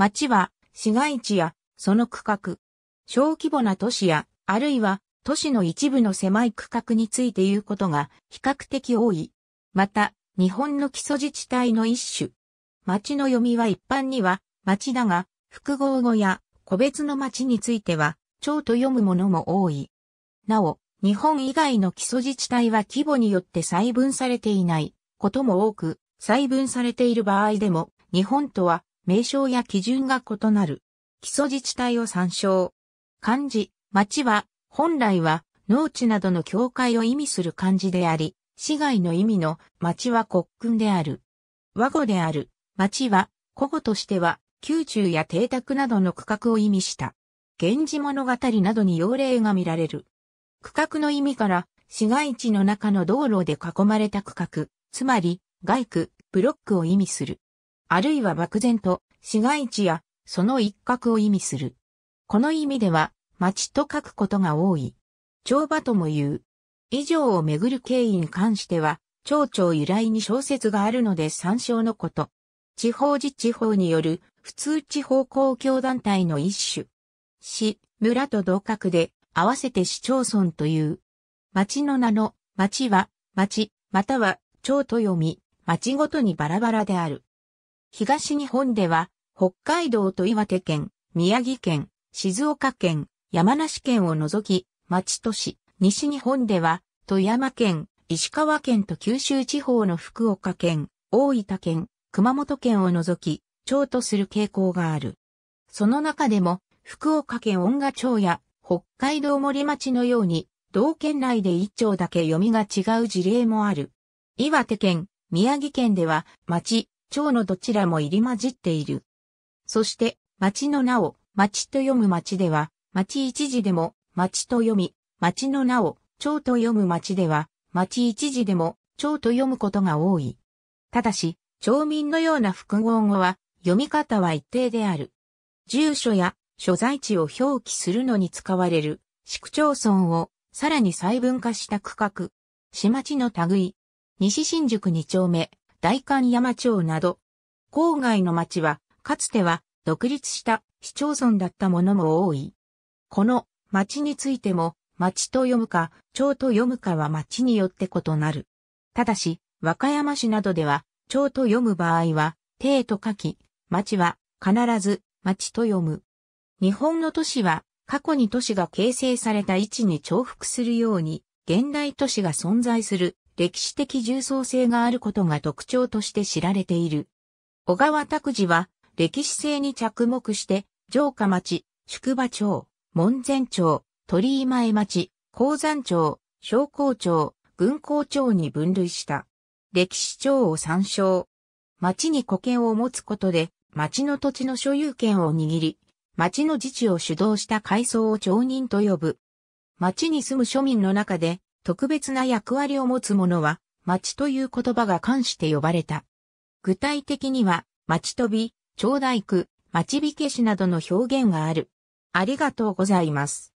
町は市街地やその区画、小規模な都市や、あるいは都市の一部の狭い区画について言うことが比較的多い。また、日本の基礎自治体の一種。町の読みは一般には町だが、複合語や個別の町については、町と読むものも多い。なお、日本以外の基礎自治体は規模によって細分されていないことも多く、細分されている場合でも、日本とは名称や基準が異なる。基礎自治体を参照。漢字、町は、本来は、農地などの境界を意味する漢字であり、市街の意味の町は国訓である。和語である、町は、古語としては、宮中や邸宅などの区画を意味した。源氏物語などに用例が見られる。区画の意味から、市街地の中の道路で囲まれた区画、つまり、外区、ブロックを意味する。あるいは漠然と市街地やその一角を意味する。この意味では町と書くことが多い。帳場とも言う。以上をめぐる経緯に関しては、町長由来に小説があるので参照のこと。地方自治法による普通地方公共団体の一種。市、村と同格で合わせて市町村という。町の名の町は町または町と読み、町ごとにバラバラである。東日本では、北海道と岩手県、宮城県、静岡県、山梨県を除き、町都市、西日本では、富山県、石川県と九州地方の福岡県、大分県、熊本県を除き、町とする傾向がある。その中でも、福岡県恩賀町や北海道森町のように、同県内で一町だけ読みが違う事例もある。岩手県、宮城県では、町、町のどちらも入り混じっている。そして、町の名を、町と読む町では、町一時でも、町と読み、町の名を、町と読む町では、町一時でも、町と読むことが多い。ただし、町民のような複合語は、読み方は一定である。住所や所在地を表記するのに使われる、市区町村を、さらに細分化した区画。市町の類。西新宿二丁目、代官山町など、郊外の町は、かつては独立した市町村だったものも多い。この町についても、町と読むか、町と読むかは町によって異なる。ただし、和歌山市などでは、町と読む場合は、定と書き、町は必ず町と読む。日本の都市は、過去に都市が形成された位置に重複するように、現代都市が存在する歴史的重層性があることが特徴として知られている。小川拓司は歴史性に着目して城下町、宿場町、門前町、鳥居前町、鉱山町、商工町、軍港町に分類した。歴史町を参照。町に古権を持つことで、町の土地の所有権を握り、町の自治を主導した階層を町人と呼ぶ。町に住む庶民の中で、特別な役割を持つ者は、町という言葉が関して呼ばれた。具体的には、町飛び、町大工、町火消しなどの表現がある。ありがとうございます。